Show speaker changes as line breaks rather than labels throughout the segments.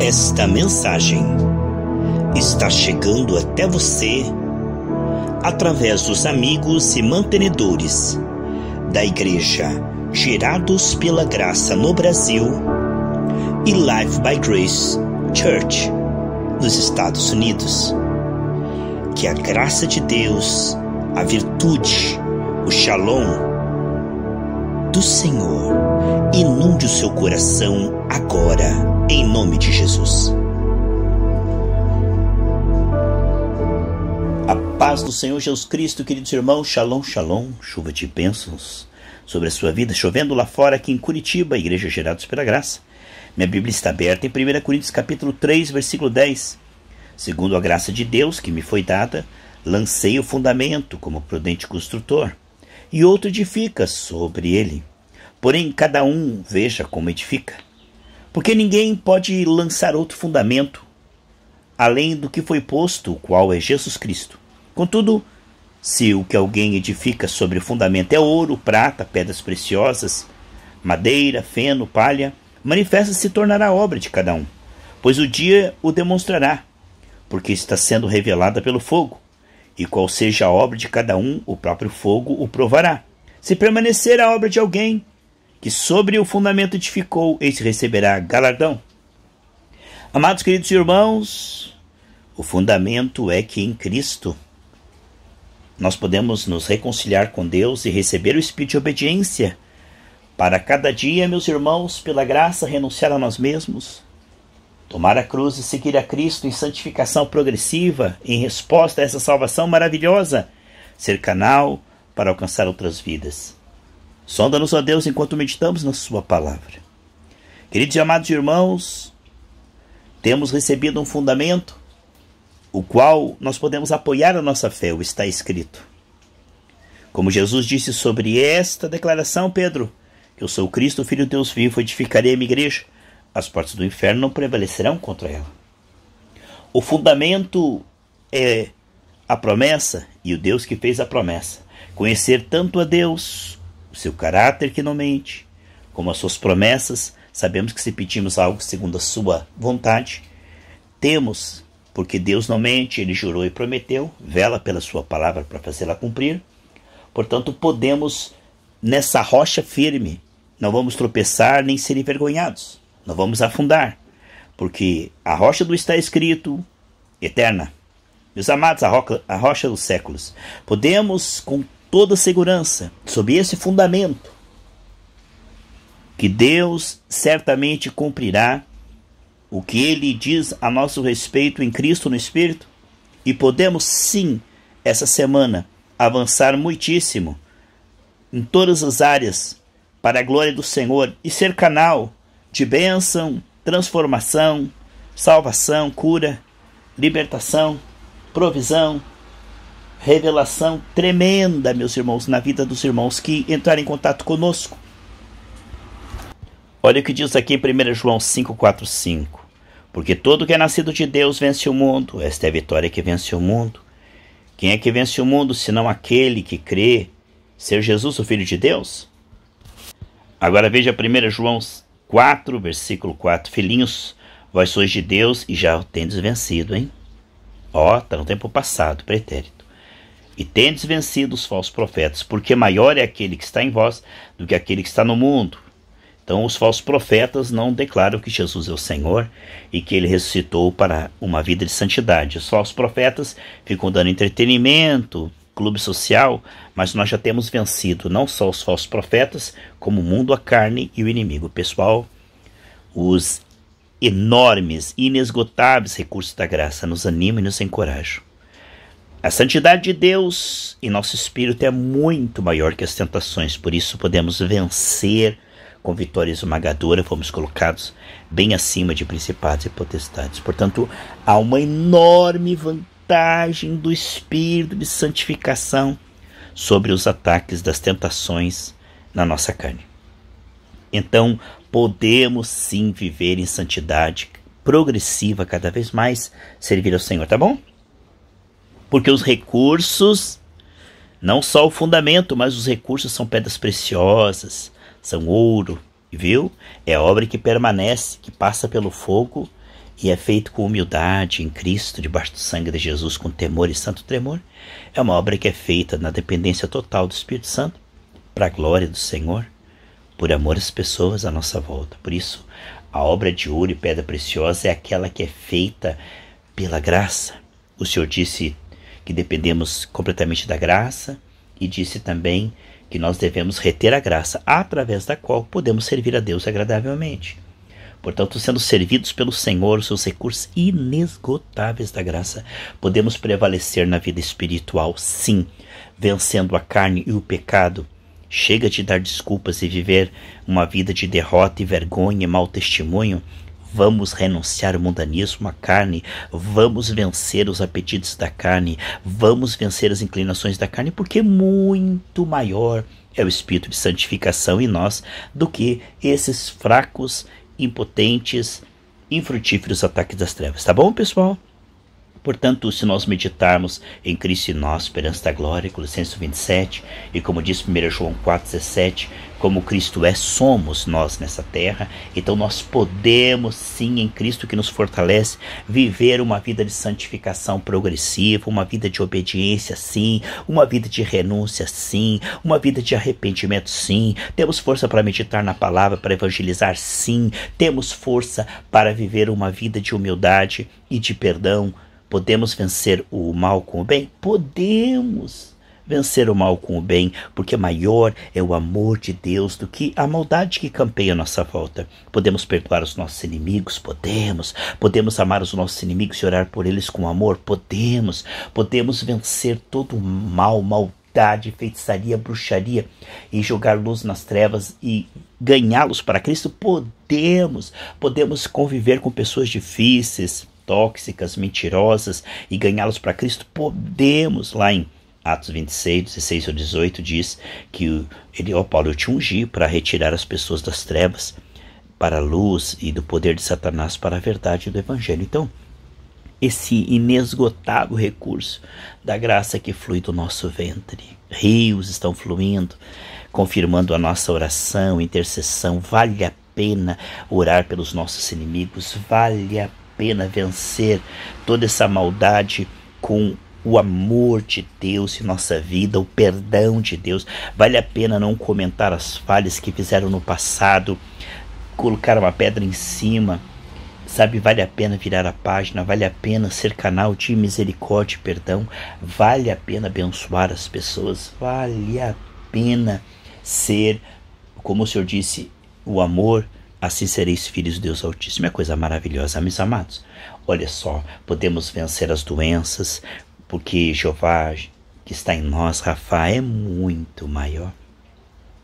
Esta mensagem está chegando até você através dos amigos e mantenedores da Igreja Gerados pela Graça no Brasil e Life by Grace Church nos Estados Unidos. Que a graça de Deus, a virtude, o shalom do Senhor inunde o seu coração agora, em nome de Jesus. A paz do Senhor Jesus Cristo, queridos irmãos, shalom, shalom, chuva de bênçãos sobre a sua vida, chovendo lá fora aqui em Curitiba, Igreja Gerados pela Graça. Minha Bíblia está aberta em 1 Coríntios capítulo 3, versículo 10. Segundo a graça de Deus que me foi dada, lancei o fundamento como prudente construtor, e outro edifica sobre ele. Porém, cada um veja como edifica, porque ninguém pode lançar outro fundamento além do que foi posto, o qual é Jesus Cristo. Contudo, se o que alguém edifica sobre o fundamento é ouro, prata, pedras preciosas, madeira, feno, palha, manifesta se tornará a obra de cada um, pois o dia o demonstrará, porque está sendo revelada pelo fogo. E qual seja a obra de cada um, o próprio fogo o provará. Se permanecer a obra de alguém que sobre o fundamento edificou, esse receberá galardão. Amados queridos irmãos, o fundamento é que em Cristo nós podemos nos reconciliar com Deus e receber o espírito de obediência para cada dia, meus irmãos, pela graça, renunciar a nós mesmos, tomar a cruz e seguir a Cristo em santificação progressiva, em resposta a essa salvação maravilhosa, ser canal para alcançar outras vidas. Sonda-nos, a Deus, enquanto meditamos na Sua palavra. Queridos e amados irmãos, temos recebido um fundamento, o qual nós podemos apoiar a nossa fé, o está escrito. Como Jesus disse sobre esta declaração, Pedro, que eu sou o Cristo, Filho de Deus vivo, edificarei a minha igreja, as portas do inferno não prevalecerão contra ela. O fundamento é a promessa e o Deus que fez a promessa. Conhecer tanto a Deus o seu caráter que não mente, como as suas promessas, sabemos que se pedimos algo segundo a sua vontade, temos, porque Deus não mente, ele jurou e prometeu, vela pela sua palavra para fazê-la cumprir. Portanto, podemos nessa rocha firme, não vamos tropeçar nem ser envergonhados, não vamos afundar, porque a rocha do está escrito eterna. Meus amados, a, rocha, a rocha dos séculos. Podemos com toda segurança, sob esse fundamento, que Deus certamente cumprirá o que ele diz a nosso respeito em Cristo no Espírito, e podemos sim, essa semana, avançar muitíssimo em todas as áreas para a glória do Senhor e ser canal de bênção, transformação, salvação, cura, libertação, provisão, revelação tremenda, meus irmãos, na vida dos irmãos que entraram em contato conosco. Olha o que diz aqui em 1 João 5,4,5. Porque todo que é nascido de Deus vence o mundo. Esta é a vitória que vence o mundo. Quem é que vence o mundo, senão aquele que crê ser Jesus o Filho de Deus? Agora veja 1 João 4, versículo 4. Filhinhos, vós sois de Deus e já o tendes vencido, hein? Ó, oh, tá no tempo passado, pretérito e tendes vencido os falsos profetas, porque maior é aquele que está em vós do que aquele que está no mundo. Então, os falsos profetas não declaram que Jesus é o Senhor e que ele ressuscitou para uma vida de santidade. Os falsos profetas ficam dando entretenimento, clube social, mas nós já temos vencido não só os falsos profetas, como o mundo, a carne e o inimigo. Pessoal, os enormes, inesgotáveis recursos da graça nos animam e nos encorajam. A santidade de Deus em nosso espírito é muito maior que as tentações, por isso podemos vencer com vitória esmagadora, fomos colocados bem acima de principados e potestades. Portanto, há uma enorme vantagem do espírito de santificação sobre os ataques das tentações na nossa carne. Então, podemos sim viver em santidade progressiva cada vez mais, servir ao Senhor, tá bom? porque os recursos, não só o fundamento, mas os recursos são pedras preciosas, são ouro, viu? É obra que permanece, que passa pelo fogo e é feito com humildade em Cristo, debaixo do sangue de Jesus, com temor e santo tremor. É uma obra que é feita na dependência total do Espírito Santo, para a glória do Senhor, por amor às pessoas à nossa volta. Por isso, a obra de ouro e pedra preciosa é aquela que é feita pela graça. O Senhor disse: que dependemos completamente da graça, e disse também que nós devemos reter a graça, através da qual podemos servir a Deus agradavelmente. Portanto, sendo servidos pelo Senhor, seus recursos inesgotáveis da graça, podemos prevalecer na vida espiritual, sim, vencendo a carne e o pecado. Chega de dar desculpas e viver uma vida de derrota e vergonha e mau testemunho Vamos renunciar ao mundanismo, à carne, vamos vencer os apetites da carne, vamos vencer as inclinações da carne, porque muito maior é o espírito de santificação em nós do que esses fracos, impotentes, infrutíferos ataques das trevas. Tá bom, pessoal? Portanto, se nós meditarmos em Cristo e nós, esperança da glória, Colossenses 27, e como diz 1 João 4,17, como Cristo é, somos nós nessa terra, então nós podemos sim, em Cristo que nos fortalece, viver uma vida de santificação progressiva, uma vida de obediência, sim, uma vida de renúncia, sim, uma vida de arrependimento, sim. Temos força para meditar na palavra, para evangelizar, sim. Temos força para viver uma vida de humildade e de perdão, Podemos vencer o mal com o bem? Podemos vencer o mal com o bem, porque maior é o amor de Deus do que a maldade que campeia à nossa volta. Podemos perdoar os nossos inimigos? Podemos. Podemos amar os nossos inimigos e orar por eles com amor? Podemos. Podemos vencer todo o mal, maldade, feitiçaria, bruxaria e jogar luz nas trevas e ganhá-los para Cristo? Podemos. Podemos conviver com pessoas difíceis tóxicas, mentirosas e ganhá-los para Cristo? Podemos, lá em Atos 26, 16 ou 18, diz que ele, ó Paulo, eu te ungi para retirar as pessoas das trevas para a luz e do poder de Satanás para a verdade do Evangelho. Então, esse inesgotável recurso da graça que flui do nosso ventre. Rios estão fluindo, confirmando a nossa oração, intercessão. Vale a pena orar pelos nossos inimigos, vale a pena vencer toda essa maldade com o amor de Deus em nossa vida, o perdão de Deus. Vale a pena não comentar as falhas que fizeram no passado, colocar uma pedra em cima. Sabe, vale a pena virar a página, vale a pena ser canal de misericórdia e perdão, vale a pena abençoar as pessoas, vale a pena ser, como o Senhor disse, o amor Assim sereis filhos de Deus Altíssimo. É coisa maravilhosa, meus amados. Olha só, podemos vencer as doenças, porque Jeová que está em nós, Rafa, é muito maior.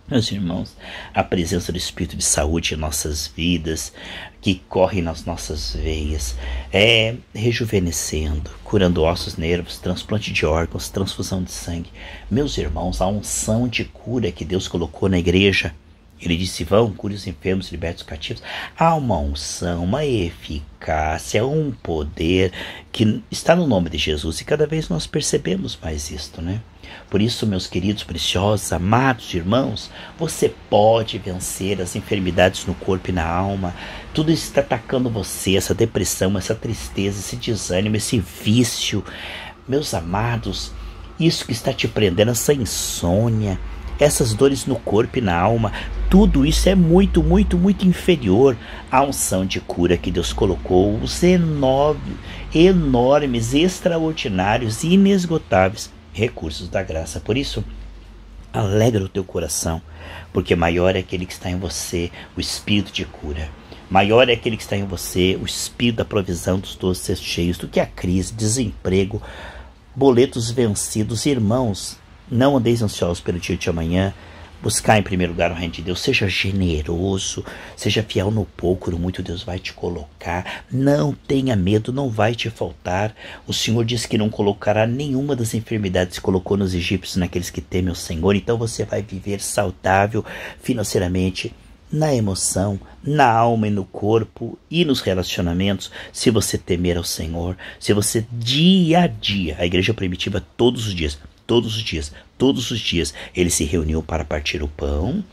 Meus irmãos, a presença do Espírito de saúde em nossas vidas, que corre nas nossas veias, é rejuvenescendo, curando ossos, nervos, transplante de órgãos, transfusão de sangue. Meus irmãos, a unção de cura que Deus colocou na igreja ele disse: Vão, cure os enfermos, liberte os cativos. Há uma unção, uma eficácia, um poder que está no nome de Jesus e cada vez nós percebemos mais isto, né? Por isso, meus queridos, preciosos, amados irmãos, você pode vencer as enfermidades no corpo e na alma. Tudo isso está atacando você, essa depressão, essa tristeza, esse desânimo, esse vício. Meus amados, isso que está te prendendo, essa insônia essas dores no corpo e na alma, tudo isso é muito, muito, muito inferior à unção de cura que Deus colocou, os enormes, enormes extraordinários e inesgotáveis recursos da graça. Por isso, alegra o teu coração, porque maior é aquele que está em você, o espírito de cura. Maior é aquele que está em você, o espírito da provisão dos doces cheios, do que a crise, desemprego, boletos vencidos, irmãos. Não andeis ansiosos pelo dia de amanhã. Buscar em primeiro lugar o reino de Deus. Seja generoso, seja fiel no pouco, no muito Deus vai te colocar. Não tenha medo, não vai te faltar. O Senhor diz que não colocará nenhuma das enfermidades que colocou nos egípcios naqueles que temem o Senhor. Então você vai viver saudável financeiramente, na emoção, na alma e no corpo e nos relacionamentos, se você temer ao Senhor, se você dia a dia, a igreja primitiva todos os dias todos os dias. Todos os dias ele se reuniu para partir o pão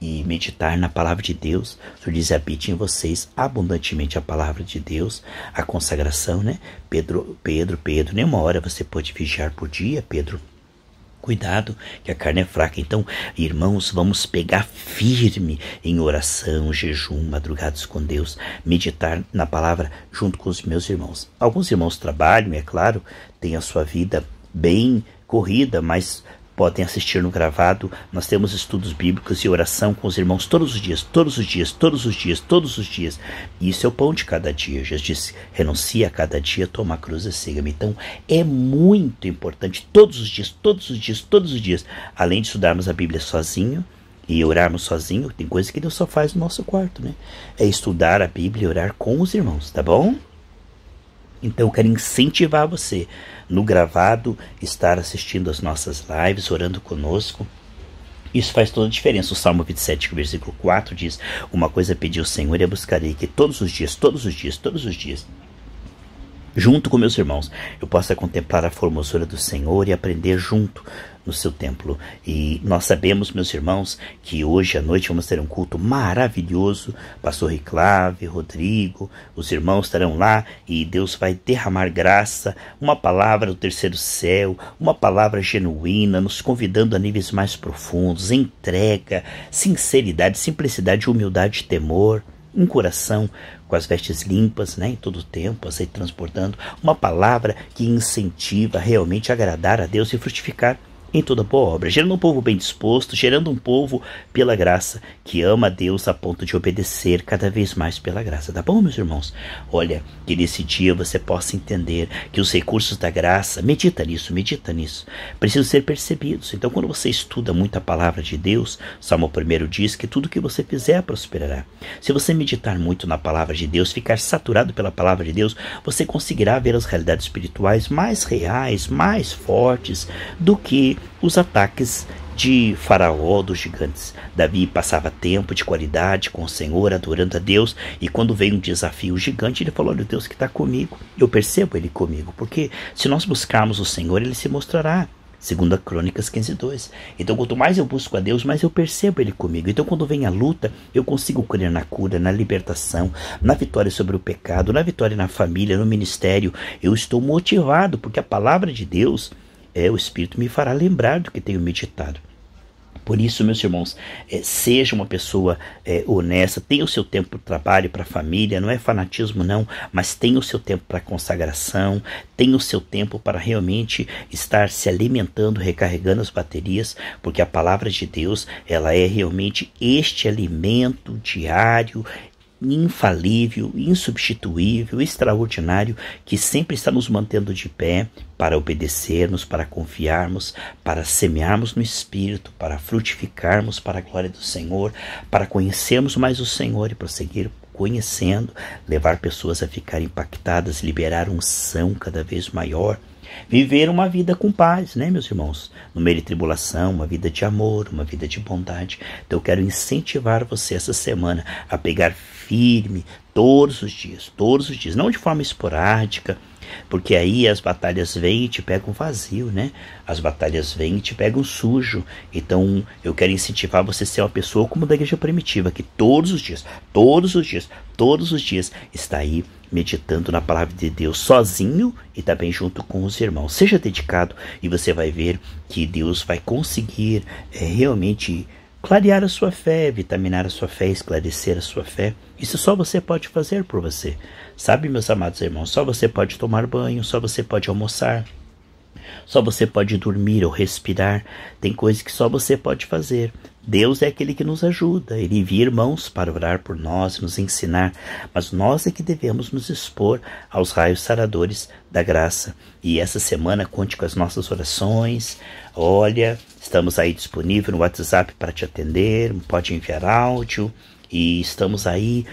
e meditar na palavra de Deus. O Senhor diz: habite em vocês abundantemente a palavra de Deus, a consagração, né? Pedro, Pedro, Pedro, nenhuma hora você pode vigiar por dia, Pedro. Cuidado, que a carne é fraca. Então, irmãos, vamos pegar firme em oração, jejum, madrugadas com Deus, meditar na palavra junto com os meus irmãos. Alguns irmãos trabalham, é claro, têm a sua vida bem corrida, mas podem assistir no gravado. Nós temos estudos bíblicos e oração com os irmãos todos os dias, todos os dias, todos os dias, todos os dias. E isso é o pão de cada dia. Jesus disse: renuncia a cada dia, toma a cruz e siga-me. Então é muito importante todos os dias, todos os dias, todos os dias. Além de estudarmos a Bíblia sozinho e orarmos sozinho, tem coisa que Deus só faz no nosso quarto, né? É estudar a Bíblia e orar com os irmãos, tá bom? Então eu quero incentivar você no gravado estar assistindo as nossas lives, orando conosco. Isso faz toda a diferença. O Salmo 27, versículo 4 diz: Uma coisa pedi ao Senhor e a buscarei, que todos os dias, todos os dias, todos os dias junto com meus irmãos, eu possa é contemplar a formosura do Senhor e aprender junto no seu templo. E nós sabemos, meus irmãos, que hoje à noite vamos ter um culto maravilhoso. Pastor Riclave, Rodrigo, os irmãos estarão lá e Deus vai derramar graça, uma palavra do terceiro céu, uma palavra genuína, nos convidando a níveis mais profundos, entrega, sinceridade, simplicidade, humildade temor um coração com as vestes limpas, né, em todo tempo, a transportando uma palavra que incentiva realmente a agradar a Deus e frutificar em toda boa obra, gerando um povo bem disposto, gerando um povo pela graça que ama a Deus a ponto de obedecer cada vez mais pela graça. Tá bom, meus irmãos? Olha, que nesse dia você possa entender que os recursos da graça, medita nisso, medita nisso, precisam ser percebidos. Então, quando você estuda muito a palavra de Deus, Salmo 1 diz que tudo que você fizer prosperará. Se você meditar muito na palavra de Deus, ficar saturado pela palavra de Deus, você conseguirá ver as realidades espirituais mais reais, mais fortes do que os ataques de Faraó dos gigantes. Davi passava tempo de qualidade com o Senhor, adorando a Deus, e quando veio um desafio gigante, ele falou: Olha, Deus que está comigo, eu percebo Ele comigo, porque se nós buscarmos o Senhor, Ele se mostrará. Segunda Crônicas 15:2. Então, quanto mais eu busco a Deus, mais eu percebo Ele comigo. Então, quando vem a luta, eu consigo crer na cura, na libertação, na vitória sobre o pecado, na vitória na família, no ministério. Eu estou motivado, porque a palavra de Deus é, o Espírito me fará lembrar do que tenho meditado. Por isso, meus irmãos, é, seja uma pessoa é, honesta, tenha o seu tempo para o trabalho, para a família, não é fanatismo, não, mas tenha o seu tempo para consagração, tenha o seu tempo para realmente estar se alimentando, recarregando as baterias, porque a palavra de Deus, ela é realmente este alimento diário, infalível, insubstituível, extraordinário, que sempre está nos mantendo de pé para obedecermos, para confiarmos, para semearmos no Espírito, para frutificarmos para a glória do Senhor, para conhecermos mais o Senhor e prosseguir conhecendo, levar pessoas a ficar impactadas, liberar um são cada vez maior Viver uma vida com paz, né, meus irmãos? No meio de tribulação, uma vida de amor, uma vida de bondade. Então eu quero incentivar você essa semana a pegar firme todos os dias, todos os dias, não de forma esporádica, porque aí as batalhas vêm e te pegam vazio, né? As batalhas vêm e te pegam sujo. Então eu quero incentivar você a ser uma pessoa como da igreja primitiva, que todos os dias, todos os dias, todos os dias está aí meditando na palavra de Deus sozinho e também junto com os irmãos. Seja dedicado e você vai ver que Deus vai conseguir é, realmente clarear a sua fé, vitaminar a sua fé, esclarecer a sua fé. Isso só você pode fazer por você. Sabe, meus amados irmãos, só você pode tomar banho, só você pode almoçar, só você pode dormir ou respirar. Tem coisas que só você pode fazer. Deus é aquele que nos ajuda, ele envia irmãos para orar por nós, nos ensinar, mas nós é que devemos nos expor aos raios saradores da graça. E essa semana conte com as nossas orações. Olha, estamos aí disponível no WhatsApp para te atender, pode enviar áudio e estamos aí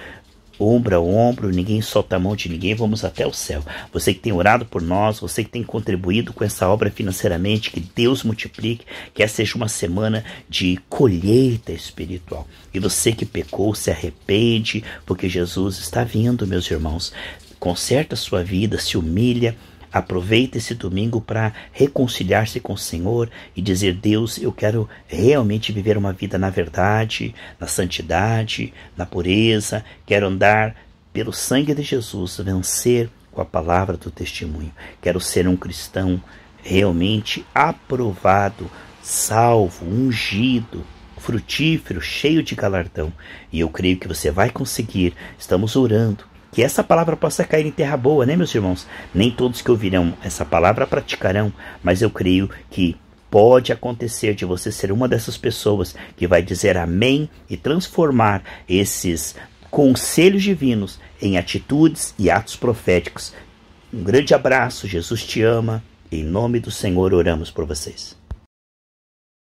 ombro a ombro, ninguém solta a mão de ninguém, vamos até o céu. Você que tem orado por nós, você que tem contribuído com essa obra financeiramente, que Deus multiplique, que essa seja uma semana de colheita espiritual. E você que pecou, se arrepende, porque Jesus está vindo, meus irmãos. Conserta a sua vida, se humilha Aproveite esse domingo para reconciliar-se com o Senhor e dizer: Deus, eu quero realmente viver uma vida na verdade, na santidade, na pureza, quero andar pelo sangue de Jesus, vencer com a palavra do testemunho. Quero ser um cristão realmente aprovado, salvo, ungido, frutífero, cheio de galardão. E eu creio que você vai conseguir. Estamos orando que essa palavra possa cair em terra boa, né, meus irmãos? Nem todos que ouvirão essa palavra praticarão, mas eu creio que pode acontecer de você ser uma dessas pessoas que vai dizer amém e transformar esses conselhos divinos em atitudes e atos proféticos. Um grande abraço, Jesus te ama. Em nome do Senhor oramos por vocês.